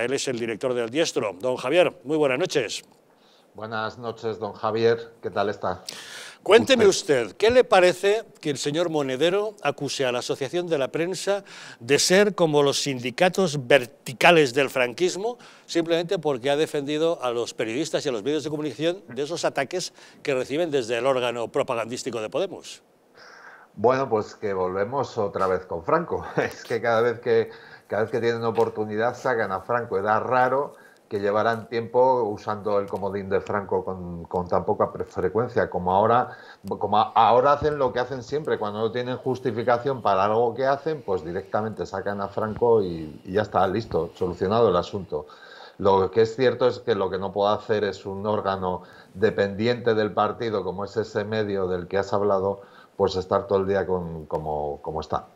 Él es el director del diestro. Don Javier, muy buenas noches. Buenas noches, don Javier. ¿Qué tal está? Cuénteme usted, ¿qué le parece que el señor Monedero acuse a la Asociación de la Prensa de ser como los sindicatos verticales del franquismo, simplemente porque ha defendido a los periodistas y a los medios de comunicación de esos ataques que reciben desde el órgano propagandístico de Podemos? Bueno, pues que volvemos otra vez con Franco. Es que cada vez que, cada vez que tienen oportunidad sacan a Franco. Era raro que llevaran tiempo usando el comodín de Franco con, tan poca frecuencia, como ahora, como ahora hacen lo que hacen siempre, cuando no tienen justificación para algo que hacen, pues directamente sacan a Franco y, y ya está, listo, solucionado el asunto. Lo que es cierto es que lo que no puedo hacer es un órgano dependiente del partido, como es ese medio del que has hablado, pues estar todo el día con, como, está.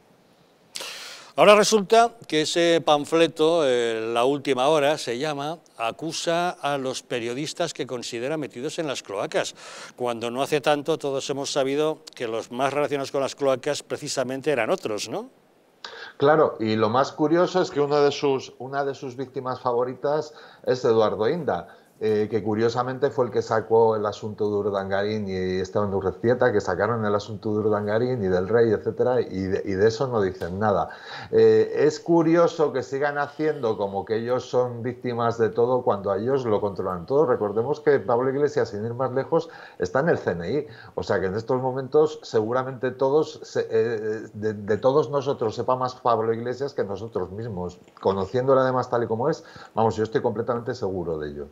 Ahora resulta que ese panfleto, eh, La Última Hora, se llama, acusa a los periodistas que considera metidos en las cloacas, cuando no hace tanto todos hemos sabido que los más relacionados con las cloacas precisamente eran otros, ¿no? Claro, y lo más curioso es que de sus, una de sus víctimas favoritas es Eduardo Inda, eh, que curiosamente fue el que sacó el asunto de Urdangarín y Esteban Urrecieta, que sacaron el asunto de Urdangarín y del rey, etcétera, y de, eso no dicen nada. Eh, es curioso que sigan haciendo como que ellos son víctimas de todo cuando a ellos lo controlan todo. Recordemos que Pablo Iglesias, sin ir más lejos, está en el CNI, o sea que en estos momentos seguramente todos, eh, de, todos nosotros sepa más Pablo Iglesias que nosotros mismos. Conociéndolo además tal y como es, vamos, yo estoy completamente seguro de ello.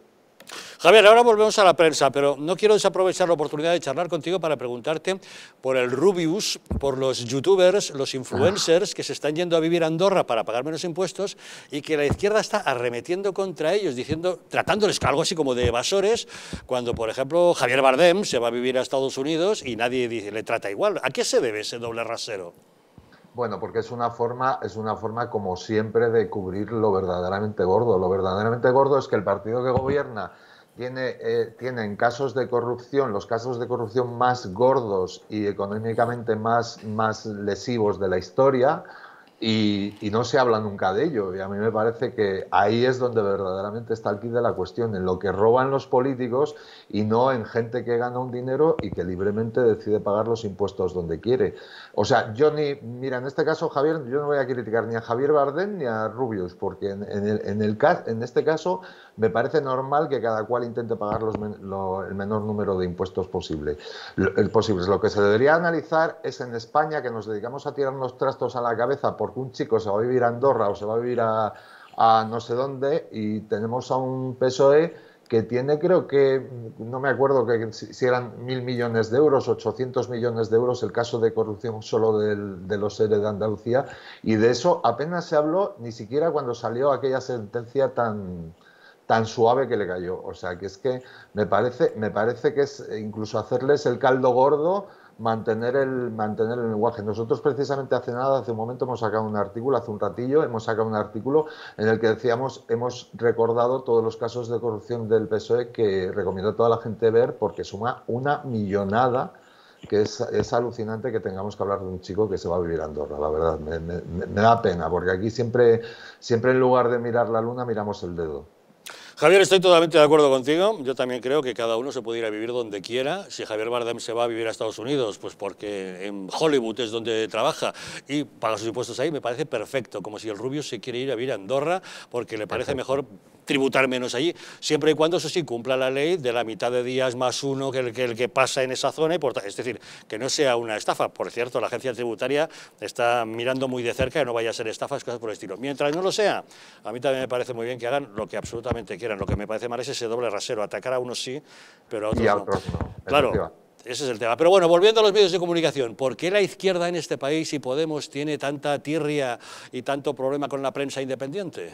Javier, ahora volvemos a la prensa, pero no quiero desaprovechar la oportunidad de charlar contigo para preguntarte por el Rubius, por los youtubers, los influencers que se están yendo a vivir a Andorra para pagar menos impuestos y que la izquierda está arremetiendo contra ellos, diciendo, tratándoles algo así como de evasores, cuando, por ejemplo, Javier Bardem se va a vivir a Estados Unidos y nadie le trata igual. ¿A qué se debe ese doble rasero? Bueno, porque es una forma, es una forma como siempre de cubrir lo verdaderamente gordo. Lo verdaderamente gordo es que el partido que gobierna eh, tienen casos de corrupción, los casos de corrupción más gordos y económicamente más lesivos de la historia, y, no se habla nunca de ello. Y a mí me parece que ahí es donde verdaderamente está el kit de la cuestión, en lo que roban los políticos y no en gente que gana un dinero y que libremente decide pagar los impuestos donde quiere. O sea, yo ni, mira, en este caso, Javier, yo no voy a criticar ni a Javier Bardem ni a Rubius, porque en, el, en, este caso me parece normal que cada cual intente pagar los, el menor número de impuestos posible. Lo, el eh, posible. Lo que se debería analizar es en España, que nos dedicamos a tirarnos trastos a la cabeza porque un chico se va a vivir a Andorra o se va a vivir a, no sé dónde y tenemos a un PSOE que tiene creo que, no me acuerdo que si eran mil millones de euros, 800 millones de euros el caso de corrupción solo de los seres de Andalucía, y de eso apenas se habló ni siquiera cuando salió aquella sentencia tan, tan suave que le cayó. O sea, que es que me parece, me parece que es incluso hacerles el caldo gordo mantener el, mantener el lenguaje. Nosotros precisamente hace nada, hace un momento hemos sacado un artículo, hace un ratillo hemos sacado un artículo en el que decíamos, hemos recordado todos los casos de corrupción del PSOE que recomiendo a toda la gente ver porque suma una millonada que es, alucinante que tengamos que hablar de un chico que se va a vivir a Andorra, la verdad. Me, me da pena, porque aquí siempre, siempre en lugar de mirar la luna miramos el dedo. Javier, estoy totalmente de acuerdo contigo. Yo también creo que cada uno se puede ir a vivir donde quiera. Si Javier Bardem se va a vivir a Estados Unidos, pues porque en Hollywood es donde trabaja y paga sus impuestos ahí, me parece perfecto. Como si el rubio se quiere ir a vivir a Andorra porque le parece mejor tributar menos allí, siempre y cuando eso sí cumpla la ley de la mitad de días más uno que el que, pasa en esa zona, y es decir, que no sea una estafa. Por cierto, la agencia tributaria está mirando muy de cerca que no vaya a ser estafas, cosas por el estilo. Mientras no lo sea, a mí también me parece muy bien que hagan lo que absolutamente quieran. Lo que me parece mal es ese doble rasero, atacar a unos sí, pero a otros, no. Claro. Ese es el tema. Pero bueno, volviendo a los medios de comunicación, ¿por qué la izquierda en este país y Podemos tiene tanta tirria y tanto problema con la prensa independiente?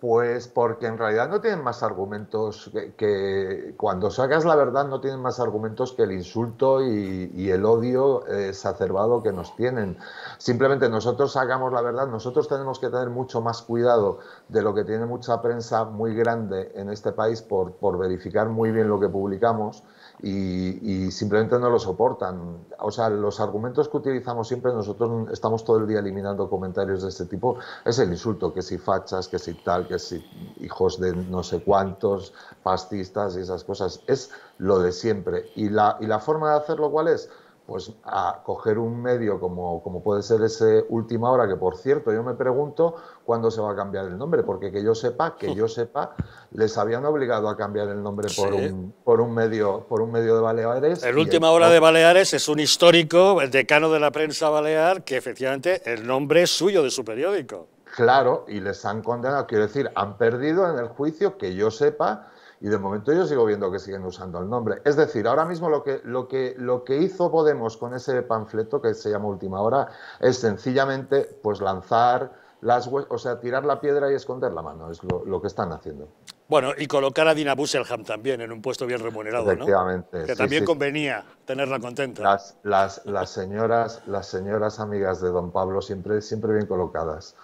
Pues porque en realidad no tienen más argumentos que, cuando sacas la verdad no tienen más argumentos que el insulto y, el odio exacerbado que nos tienen. Simplemente nosotros sacamos la verdad, nosotros tenemos que tener mucho más cuidado de lo que tiene mucha prensa muy grande en este país por verificar muy bien lo que publicamos y, simplemente no lo soportan. O sea, los argumentos que utilizamos siempre, nosotros estamos todo el día eliminando comentarios de este tipo, es el insulto, que si fachas, que si tal, que si hijos de no sé cuántos, fascistas y esas cosas, es lo de siempre. ¿Y la, y la forma de hacerlo cuál es? pues a coger un medio como, como, puede ser ese Última Hora, que por cierto yo me pregunto cuándo se va a cambiar el nombre, porque que yo sepa, que yo sepa, les habían obligado a cambiar el nombre por, un, por, un, medio, por un medio de Baleares. El Última Hora de Baleares es un histórico, el decano de la prensa balear, que efectivamente el nombre es suyo de su periódico. Claro, y les han condenado, quiero decir, han perdido en el juicio, que yo sepa, y de momento yo sigo viendo que siguen usando el nombre. Es decir, ahora mismo lo que, lo que, lo que hizo Podemos con ese panfleto que se llama Última Hora es sencillamente pues lanzar las o sea, tirar la piedra y esconder la mano, es lo, que están haciendo. Bueno, y colocar a Dina Busselham también en un puesto bien remunerado, Efectivamente, Que también convenía tenerla contenta. Las, las, las, señoras, las señoras amigas de don Pablo siempre, siempre bien colocadas.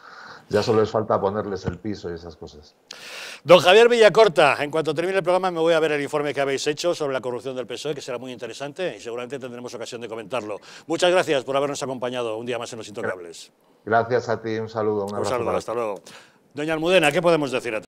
Ya solo les falta ponerles el piso y esas cosas. Don Javier Villacorta, en cuanto termine el programa me voy a ver el informe que habéis hecho sobre la corrupción del PSOE, que será muy interesante y seguramente tendremos ocasión de comentarlo. Muchas gracias por habernos acompañado un día más en Los Intocables. Gracias a ti, un saludo. Un, un saludo, hasta luego. Doña Almudena, ¿qué podemos decir a ti?